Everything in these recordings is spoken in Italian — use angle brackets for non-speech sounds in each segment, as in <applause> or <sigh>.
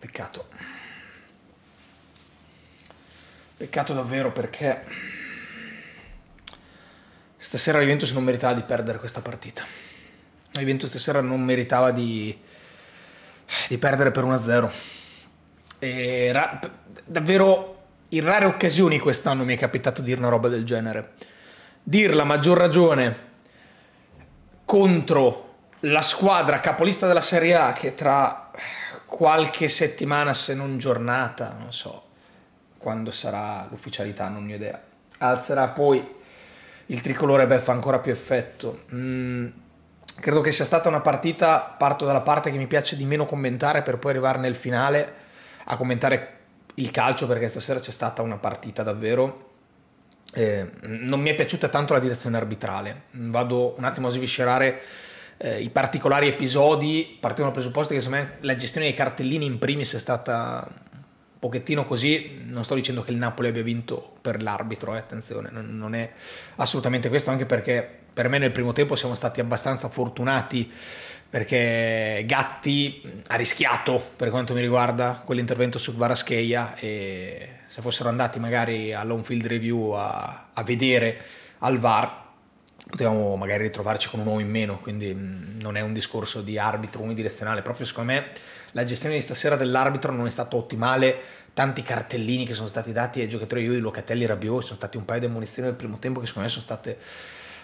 Peccato. Peccato davvero perché stasera la Juventus non meritava di perdere questa partita. La Juventus stasera non meritava di, di perdere per 1-0. Era davvero in rare occasioni quest'anno mi è capitato dire una roba del genere. Dirla a maggior ragione contro la squadra capolista della Serie A che tra qualche settimana, se non giornata, non so quando sarà l'ufficialità, non ho idea. Alzerà poi il tricolore, beh, fa ancora più effetto. Mm, credo che sia stata una partita, parto dalla parte che mi piace di meno commentare per poi arrivare nel finale a commentare il calcio perché stasera c'è stata una partita davvero. Eh, non mi è piaciuta tanto la direzione arbitrale. Vado un attimo a sviscerare eh, i particolari episodi, partono dal presupposto che secondo me la gestione dei cartellini in primis è stata un pochettino così, non sto dicendo che il Napoli abbia vinto per l'arbitro, eh, attenzione, non, non è assolutamente questo, anche perché per me nel primo tempo siamo stati abbastanza fortunati perché Gatti ha rischiato per quanto mi riguarda quell'intervento su Varascheia e se fossero andati magari all'on field review a, a vedere al VAR potevamo magari ritrovarci con un uomo in meno, quindi non è un discorso di arbitro unidirezionale, proprio secondo me la gestione di stasera dell'arbitro non è stata ottimale, tanti cartellini che sono stati dati ai giocatori, io i Locatelli e sono stati un paio di ammunizioni nel primo tempo che secondo me sono state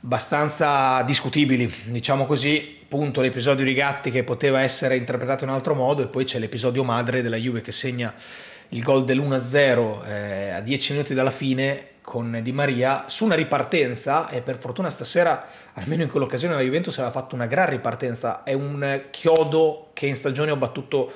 abbastanza discutibili, diciamo così, punto l'episodio di Gatti che poteva essere interpretato in un altro modo e poi c'è l'episodio madre della Juve che segna il gol dell'1-0 eh, a 10 minuti dalla fine con Di Maria su una ripartenza e per fortuna stasera, almeno in quell'occasione, la Juventus aveva fatto una gran ripartenza. È un chiodo che in stagione ho battuto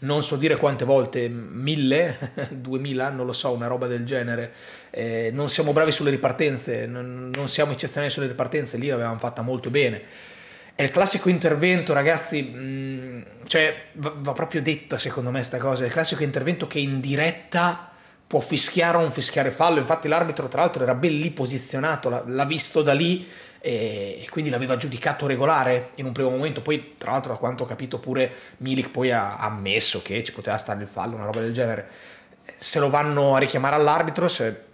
non so dire quante volte, mille, <laughs> duemila, non lo so, una roba del genere. Eh, non siamo bravi sulle ripartenze, non, non siamo eccezionali sulle ripartenze, lì l'avevamo fatta molto bene è il classico intervento, ragazzi, mm, cioè va, va proprio detta secondo me sta cosa, è il classico intervento che in diretta può fischiare o non fischiare fallo, infatti l'arbitro tra l'altro era ben lì posizionato, l'ha visto da lì e quindi l'aveva giudicato regolare in un primo momento, poi tra l'altro da quanto ho capito pure Milik poi ha ammesso che ci poteva stare il fallo, una roba del genere, se lo vanno a richiamare all'arbitro, se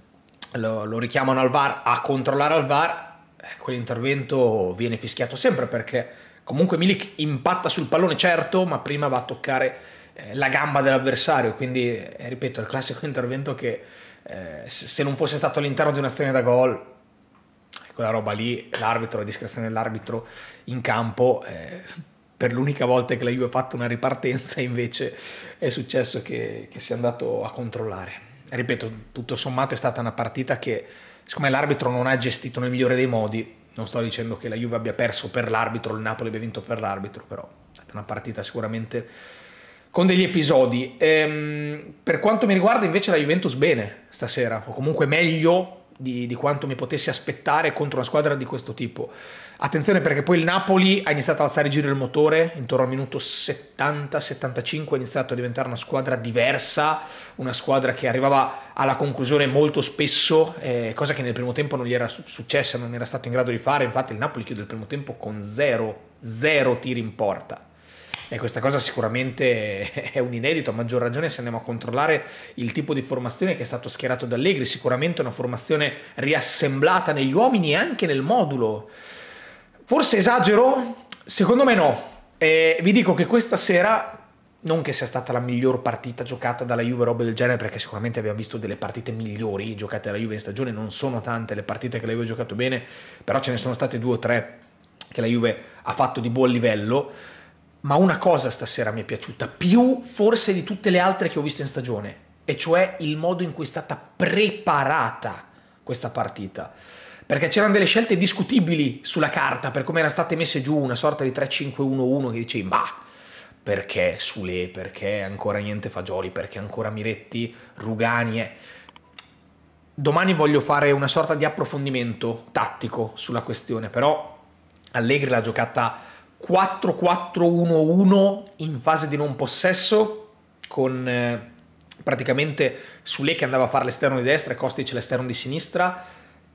lo, lo richiamano al VAR a controllare al VAR, eh, quell'intervento viene fischiato sempre perché comunque Milik impatta sul pallone certo, ma prima va a toccare eh, la gamba dell'avversario, quindi eh, ripeto, è il classico <laughs> intervento che se non fosse stato all'interno di un'azione da gol, quella roba lì, l'arbitro, la discrezione dell'arbitro in campo, per l'unica volta che la Juve ha fatto una ripartenza <laughs> invece è successo che, che si è andato a controllare. Ripeto, tutto sommato è stata una partita che siccome l'arbitro non ha gestito nel migliore dei modi, non sto dicendo che la Juve abbia perso per l'arbitro, il Napoli abbia vinto per l'arbitro, però è stata una partita sicuramente con degli episodi. Ehm, per quanto mi riguarda invece la Juventus bene stasera, o comunque meglio di, di, quanto mi potessi aspettare contro una squadra di questo tipo. Attenzione perché poi il Napoli ha iniziato ad alzare il giro del motore, intorno al minuto 70-75 ha iniziato a diventare una squadra diversa, una squadra che arrivava alla conclusione molto spesso, eh, cosa che nel primo tempo non gli era successa, non era stato in grado di fare, infatti il Napoli chiude il primo tempo con zero tiri in porta e questa cosa sicuramente è un inedito, a maggior ragione se andiamo a controllare il tipo di formazione che è stato schierato da Allegri, sicuramente una formazione riassemblata negli uomini e anche nel modulo. Forse esagero? Secondo me no. E vi dico che questa sera non che sia stata la miglior partita giocata dalla Juve roba del genere, perché sicuramente abbiamo visto delle partite migliori giocate dalla Juve in stagione, non sono tante le partite che la Juve ha giocato bene, però ce ne sono state due o tre che la Juve ha fatto di buon livello ma una cosa stasera mi è piaciuta, più forse di tutte le altre che ho visto in stagione, e cioè il modo in cui è stata preparata questa partita. Perché c'erano delle scelte discutibili sulla carta per come erano state messe giù, una sorta di 3-5-1-1 che dicevi, ma perché Sule, perché ancora niente Fagioli, perché ancora Miretti, Rugani. Eh. Domani voglio fare una sorta di approfondimento tattico sulla questione, però Allegri l'ha giocata 4-4-1-1 in fase di non possesso con eh, praticamente Sule che andava a fare l'esterno di destra e Kostic l'esterno di sinistra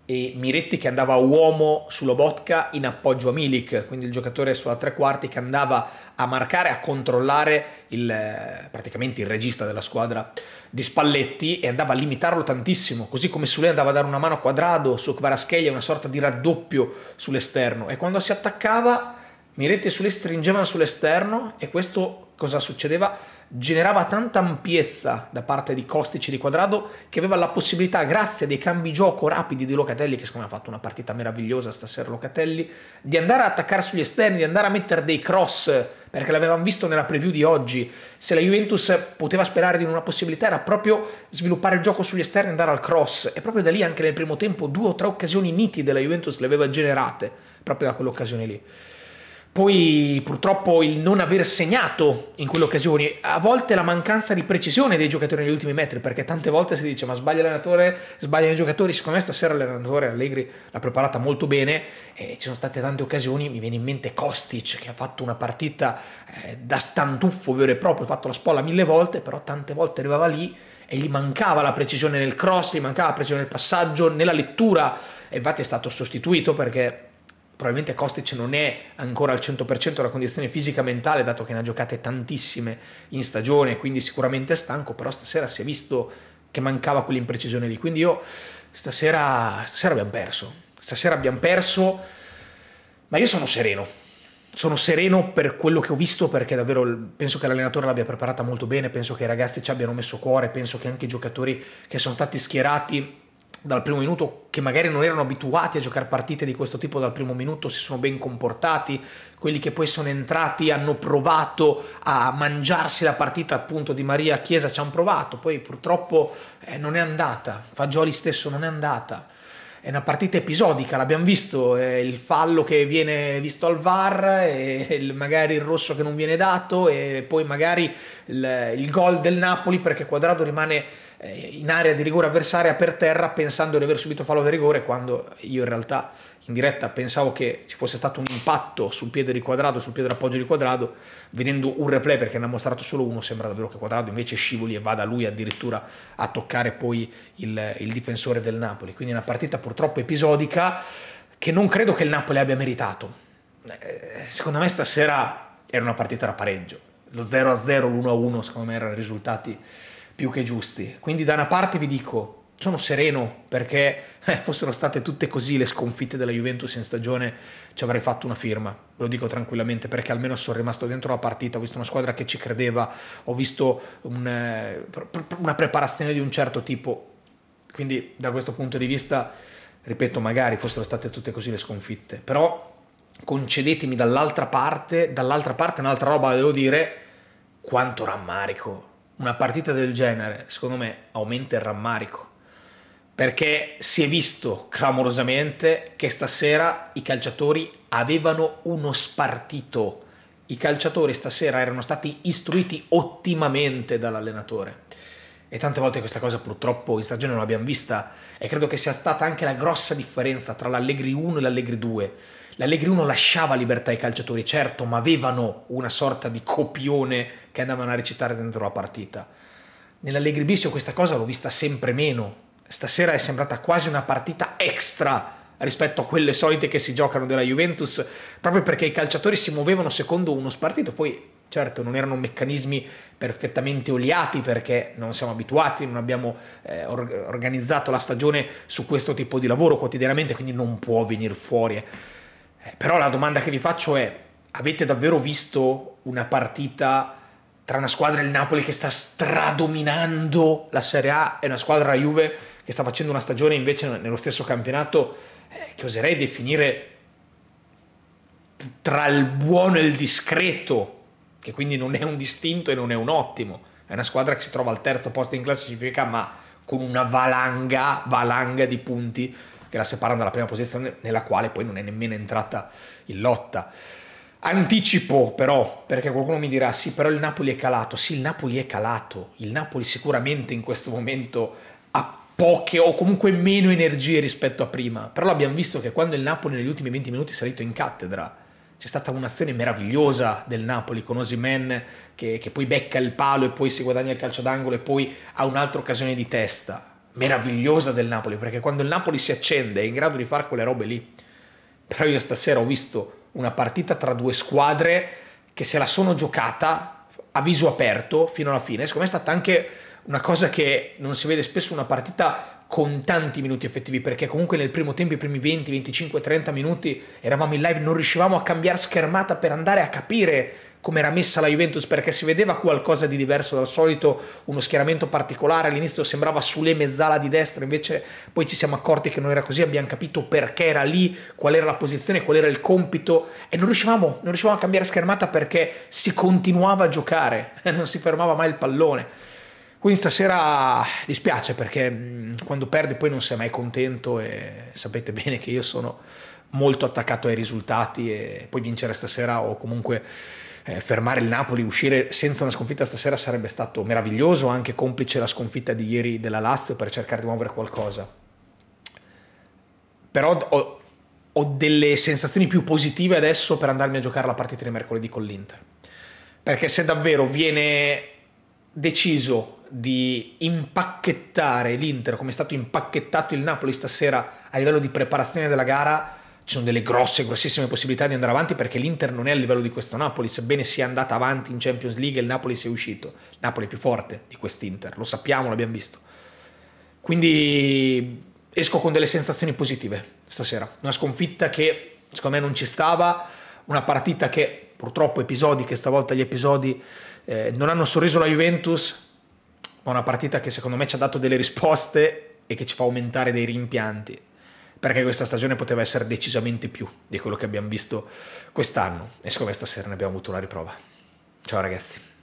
e Miretti che andava a uomo su Lobotka in appoggio a Milik, quindi il giocatore sulla tre quarti che andava a marcare, a controllare il, eh, praticamente il regista della squadra di Spalletti e andava a limitarlo tantissimo, così come Sule andava a dare una mano a Quadrado, su Kvaraskelia una sorta di raddoppio sull'esterno e quando si attaccava Mirette sulle stringevano sull'esterno e questo cosa succedeva? Generava tanta ampiezza da parte di Costici di Quadrado che aveva la possibilità, grazie a dei cambi gioco rapidi di Locatelli, che secondo me ha fatto una partita meravigliosa stasera Locatelli, di andare a attaccare sugli esterni, di andare a mettere dei cross, perché l'avevamo visto nella preview di oggi. Se la Juventus poteva sperare di una possibilità era proprio sviluppare il gioco sugli esterni e andare al cross. E proprio da lì anche nel primo tempo due o tre occasioni nitide la Juventus le aveva generate, proprio da quell'occasione lì. Poi purtroppo il non aver segnato in quelle occasioni, a volte la mancanza di precisione dei giocatori negli ultimi metri, perché tante volte si dice ma sbaglia l'allenatore, sbagliano i giocatori, secondo me stasera l'allenatore Allegri l'ha preparata molto bene e ci sono state tante occasioni, mi viene in mente Kostic che ha fatto una partita eh, da stantuffo vero e proprio, ha fatto la spolla mille volte, però tante volte arrivava lì e gli mancava la precisione nel cross, gli mancava la precisione nel passaggio, nella lettura e infatti è stato sostituito perché probabilmente Kostic non è ancora al 100% la condizione fisica mentale, dato che ne ha giocate tantissime in stagione, quindi sicuramente è stanco, però stasera si è visto che mancava quell'imprecisione lì. Quindi io stasera, stasera abbiamo perso, stasera abbiamo perso, ma io sono sereno. Sono sereno per quello che ho visto perché davvero penso che l'allenatore l'abbia preparata molto bene, penso che i ragazzi ci abbiano messo cuore, penso che anche i giocatori che sono stati schierati dal primo minuto che magari non erano abituati a giocare partite di questo tipo dal primo minuto si sono ben comportati, quelli che poi sono entrati hanno provato a mangiarsi la partita appunto di Maria Chiesa ci hanno provato, poi purtroppo eh, non è andata, Fagioli stesso non è andata. È una partita episodica, l'abbiamo visto, è eh, il fallo che viene visto al VAR, e eh, magari il rosso che non viene dato e poi magari il, il gol del Napoli perché Quadrado rimane eh, in area di rigore avversaria per terra pensando di aver subito fallo di rigore quando io in realtà in diretta pensavo che ci fosse stato un impatto sul piede di quadrato, sul piede d'appoggio di quadrato, vedendo un replay perché ne ha mostrato solo uno, sembra davvero che quadrato invece scivoli e vada lui addirittura a toccare poi il, il difensore del Napoli. Quindi una partita purtroppo episodica che non credo che il Napoli abbia meritato. Eh, secondo me stasera era una partita da pareggio. Lo 0-0, l'1-1 secondo me erano risultati più che giusti. Quindi da una parte vi dico, sono sereno perché eh, fossero state tutte così le sconfitte della Juventus in stagione ci avrei fatto una firma, ve lo dico tranquillamente perché almeno sono rimasto dentro la partita, ho visto una squadra che ci credeva, ho visto un, eh, una preparazione di un certo tipo, quindi da questo punto di vista, ripeto, magari fossero state tutte così le sconfitte, però concedetemi dall'altra parte, dall'altra parte un'altra roba, devo dire, quanto rammarico una partita del genere, secondo me, aumenta il rammarico. Perché si è visto clamorosamente che stasera i calciatori avevano uno spartito. I calciatori stasera erano stati istruiti ottimamente dall'allenatore. E tante volte questa cosa purtroppo in stagione non l'abbiamo vista e credo che sia stata anche la grossa differenza tra l'Allegri 1 e l'Allegri 2 L'Allegri 1 lasciava libertà ai calciatori, certo, ma avevano una sorta di copione che andavano a recitare dentro la partita. Nell'Allegri Bissio questa cosa l'ho vista sempre meno. Stasera è sembrata quasi una partita extra rispetto a quelle solite che si giocano della Juventus, proprio perché i calciatori si muovevano secondo uno spartito, poi certo non erano meccanismi perfettamente oliati perché non siamo abituati, non abbiamo eh, or organizzato la stagione su questo tipo di lavoro quotidianamente, quindi non può venire fuori. Eh, però la domanda che vi faccio è, avete davvero visto una partita tra una squadra e il Napoli che sta stradominando la Serie A e una squadra la Juve che sta facendo una stagione invece nello stesso campionato eh, che oserei definire tra il buono e il discreto, che quindi non è un distinto e non è un ottimo. È una squadra che si trova al terzo posto in classifica, ma con una valanga, valanga di punti che la separano dalla prima posizione nella quale poi non è nemmeno entrata in lotta. Anticipo però, perché qualcuno mi dirà sì, però il Napoli è calato, sì il Napoli è calato, il Napoli sicuramente in questo momento ha poche o comunque meno energie rispetto a prima, però l'abbiamo visto che quando il Napoli negli ultimi 20 minuti è salito in cattedra, c'è stata un'azione meravigliosa del Napoli con Osimen che, che poi becca il palo e poi si guadagna il calcio d'angolo e poi ha un'altra occasione di testa meravigliosa del Napoli, perché quando il Napoli si accende è in grado di fare quelle robe lì. Però io stasera ho visto una partita tra due squadre che se la sono giocata a viso aperto fino alla fine. Secondo me è stata anche una cosa che non si vede spesso, una partita con tanti minuti effettivi, perché comunque nel primo tempo, i primi 20, 25, 30 minuti eravamo in live, non riuscivamo a cambiare schermata per andare a capire come era messa la Juventus, perché si vedeva qualcosa di diverso dal solito, uno schieramento particolare, all'inizio sembrava sulle mezzala di destra, invece poi ci siamo accorti che non era così, abbiamo capito perché era lì, qual era la posizione, qual era il compito, e non riuscivamo, non riuscivamo a cambiare schermata perché si continuava a giocare, <laughs> non si fermava mai il pallone. Quindi stasera dispiace perché mm, quando perde poi non sei mai contento e sapete bene che io sono molto attaccato ai risultati e poi vincere stasera o comunque eh, fermare il Napoli, uscire senza una sconfitta stasera sarebbe stato meraviglioso, anche complice la sconfitta di ieri della Lazio per cercare di muovere qualcosa. Però ho, ho delle sensazioni più positive adesso per andarmi a giocare la partita di mercoledì con l'Inter. Perché se davvero viene deciso di impacchettare l'Inter come è stato impacchettato il Napoli stasera a livello di preparazione della gara ci sono delle grosse, grossissime possibilità di andare avanti perché l'Inter non è a livello di questo Napoli, sebbene sia andata avanti in Champions League il Napoli sia uscito. Napoli è più forte di quest'Inter, lo sappiamo, l'abbiamo visto. Quindi esco con delle sensazioni positive stasera. Una sconfitta che secondo me non ci stava, una partita che purtroppo episodi, che stavolta gli episodi eh, non hanno sorriso la Juventus, ma una partita che secondo me ci ha dato delle risposte e che ci fa aumentare dei rimpianti, perché questa stagione poteva essere decisamente più di quello che abbiamo visto quest'anno e secondo me stasera ne abbiamo avuto la riprova. Ciao ragazzi.